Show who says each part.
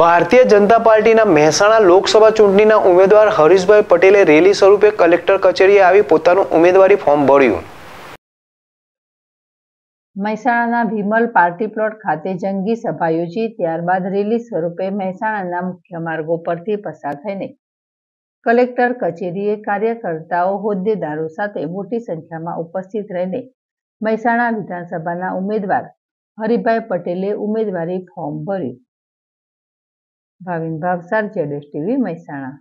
Speaker 1: ભારતીય જનતા પાર્ટીના મહેસાણા લોકસભા ચૂંટણીના ઉમેદવાર હરીશભાઈ પટેલે રેલી સ્વરૂપે કલેક્ટર કચેરીએ આવી પોતાનું ઉમેદવારી ફોર્મ ભર્યું
Speaker 2: મહેસાણાના ભીમલ પાર્ટી પ્લોટ ખાતે જંગી સભા યોજી ત્યારબાદ રેલી સ્વરૂપે મહેસાણાના મુખ્ય માર્ગો પરથી પસાર થઈને કલેક્ટર કચેરીએ કાર્યકર્તાઓ હોદ્દેદારો સાથે મોટી સંખ્યામાં ઉપસ્થિત રહીને મહેસાણા વિધાનસભાના ઉમેદવાર હરિભાઈ પટેલે ઉમેદવારી ફોર્મ ભર્યું
Speaker 3: ભાવિન ભાગસાર જેડ ટીવી મહેસાણા